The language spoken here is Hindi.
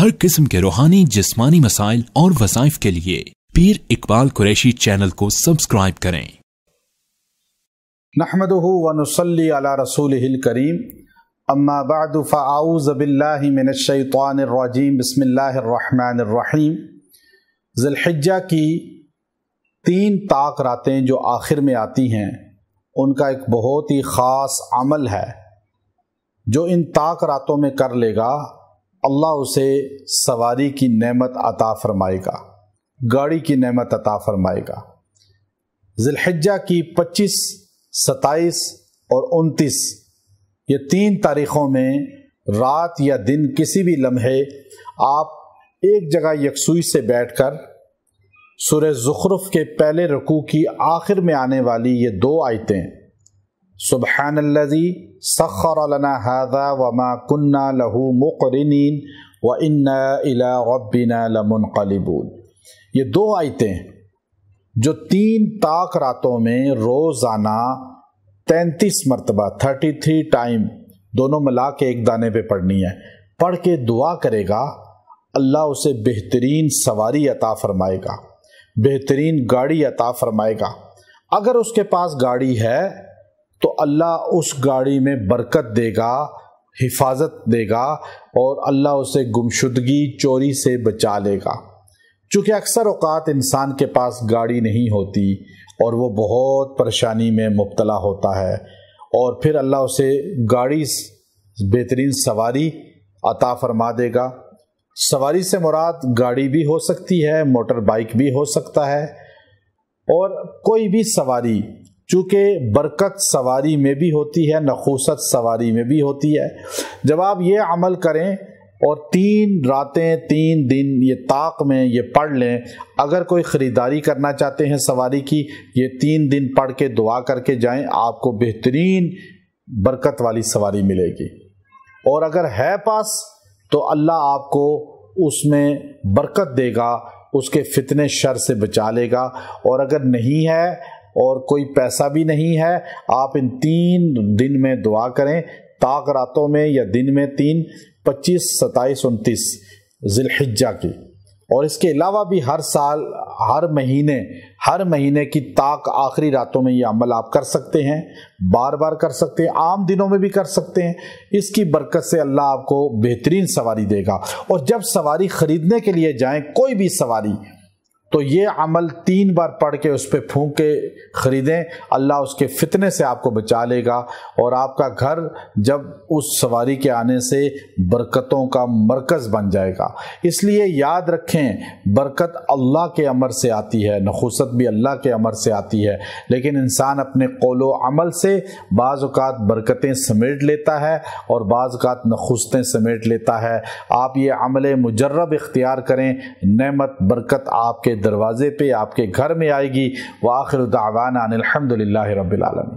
हर किस्म के रूहानी जिस्मानी मसाइल और वसाइफ के लिए पीर इकबाल कुरैशी चैनल को सब्सक्राइब करें नहमद रसूल करीम अम्माबाद बसमीम जल्हजा की तीन ताक रातें जो आखिर में आती हैं उनका एक बहुत ही ख़ास अमल है जो इन ताक रातों में कर लेगा अल्लाह उसे सवारी की नेमत अता फरमाएगा गाड़ी की नेमत अता फरमाएगा जिलहजा की पच्चीस सताईस और उनतीस ये तीन तारीख़ों में रात या दिन किसी भी लम्हे आप एक जगह यकसुई से बैठकर कर सूर्य ज़ुखरफ के पहले रकू की आखिर में आने वाली ये दो आयतें सुबहान लजी सखर लना हादा वमा कन्ना लहू मुकरिन व इन्ना इला रबिना ये दो आयतें जो तीन ताक रातों में रोज़ाना तैंतीस मरतबा थर्टी थ्री टाइम दोनों मिला के एक दाने पर पढ़नी है पढ़ के दुआ करेगा अल्लाह उसे बेहतरीन सवारी अता फरमाएगा बेहतरीन गाड़ी अता फरमाएगा अगर उसके पास गाड़ी है तो अल्लाह उस गाड़ी में बरकत देगा हिफाजत देगा और अल्लाह उसे गुमशुदगी चोरी से बचा लेगा चूँकि अक्सर अवकात इंसान के पास गाड़ी नहीं होती और वो बहुत परेशानी में मुबतला होता है और फिर अल्लाह उसे गाड़ी बेहतरीन सवारी अता फरमा देगा सवारी से मुराद गाड़ी भी हो सकती है मोटर बाइक भी हो सकता है और कोई भी सवारी चूँकि बरकत सवारी में भी होती है नखूसत सवारी में भी होती है जब आप ये अमल करें और तीन रातें तीन दिन ये ताक में ये पढ़ लें अगर कोई ख़रीदारी करना चाहते हैं सवारी की ये तीन दिन पढ़ के दुआ करके जाएं आपको बेहतरीन बरकत वाली सवारी मिलेगी और अगर है पास तो अल्लाह आपको उसमें बरकत देगा उसके फितने शर से बचा लेगा और अगर नहीं है और कोई पैसा भी नहीं है आप इन तीन दिन में दुआ करें ताक रातों में या दिन में तीन पच्चीस सताईस उनतीस जिलहिजा की और इसके अलावा भी हर साल हर महीने हर महीने की ताक आखिरी रातों में ये अमल आप कर सकते हैं बार बार कर सकते हैं आम दिनों में भी कर सकते हैं इसकी बरकत से अल्लाह आपको बेहतरीन सवारी देगा और जब सवारी ख़रीदने के लिए जाएं कोई भी सवारी तो ये अमल तीन बार पढ़ के उस पर फूक के ख़रीदें अल्लाह उसके फितने से आपको बचा लेगा और आपका घर जब उस सवारी के आने से बरकतों का मरकज़ बन जाएगा इसलिए याद रखें बरकत अल्लाह के अमर से आती है नखूसत भी अल्लाह के अमर से आती है लेकिन इंसान अपने कौलो अमल से बाज़ात बरकतें समेट लेता है और बाज़ात नखूसतें समेट लेता है आप ये अमल मुजरब इख्तियार करें नमत बरकत आपके दरवाजे पे आपके घर में आएगी वाखिर दावाना अनिलहमदिल्ला रबालमी